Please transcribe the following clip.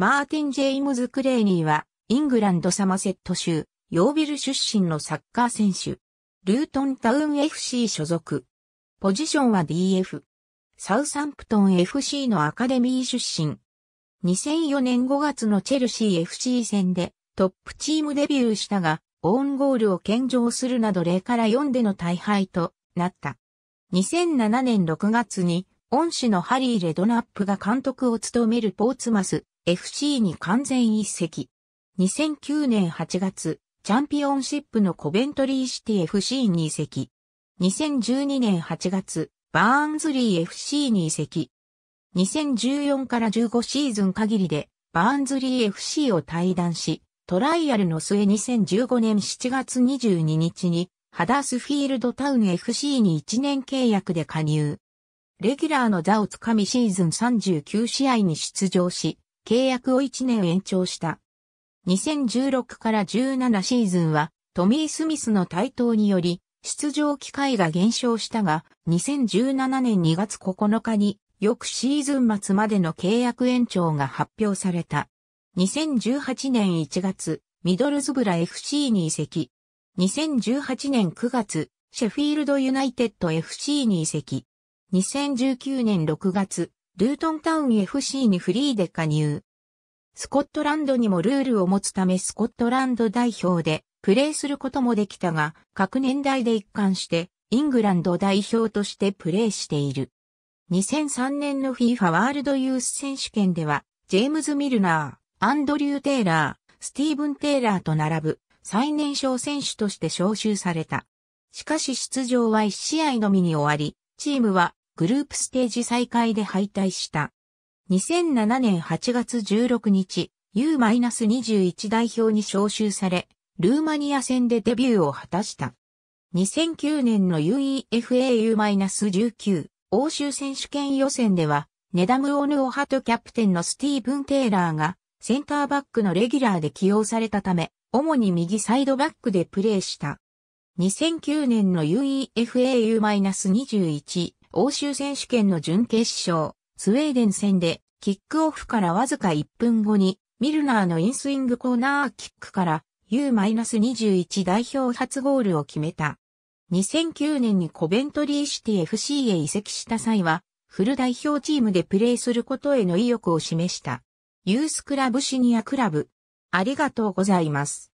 マーティン・ジェイムズ・クレーニーは、イングランドサマセット州、ヨービル出身のサッカー選手。ルートンタウン FC 所属。ポジションは DF。サウサンプトン FC のアカデミー出身。2004年5月のチェルシー FC 戦でトップチームデビューしたが、オウンゴールを献上するなど0から4での大敗となった。2007年6月に、恩師のハリー・レドナップが監督を務めるポーツマス FC に完全移籍。2009年8月、チャンピオンシップのコベントリーシティ FC に移籍。2012年8月、バーンズリー FC に移籍。2014から15シーズン限りで、バーンズリー FC を退団し、トライアルの末2015年7月22日に、ハダースフィールドタウン FC に1年契約で加入。レギュラーの座をつかみシーズン39試合に出場し、契約を1年延長した。2016から17シーズンは、トミー・スミスの台頭により、出場機会が減少したが、2017年2月9日に、翌シーズン末までの契約延長が発表された。2018年1月、ミドルズブラ FC に移籍。2018年9月、シェフィールドユナイテッド FC に移籍。2019年6月、ルートンタウン FC にフリーで加入。スコットランドにもルールを持つためスコットランド代表でプレーすることもできたが、各年代で一貫してイングランド代表としてプレーしている。2003年の FIFA ワールドユース選手権では、ジェームズ・ミルナー、アンドリュー・テイラー、スティーブン・テイラーと並ぶ最年少選手として招集された。しかし出場は1試合のみに終わり、チームはグループステージ再開で敗退した。2007年8月16日、U-21 代表に招集され、ルーマニア戦でデビューを果たした。2009年の UEFAU-19 欧州選手権予選では、ネダム・オヌ・オハトキャプテンのスティーブン・テイラーがセンターバックのレギュラーで起用されたため、主に右サイドバックでプレーした。2009年の UEFAU-21 欧州選手権の準決勝、スウェーデン戦で、キックオフからわずか1分後に、ミルナーのインスイングコーナーキックから U-21 代表初ゴールを決めた。2009年にコベントリーシティ FC へ移籍した際は、フル代表チームでプレーすることへの意欲を示した。ユースクラブシニアクラブ。ありがとうございます。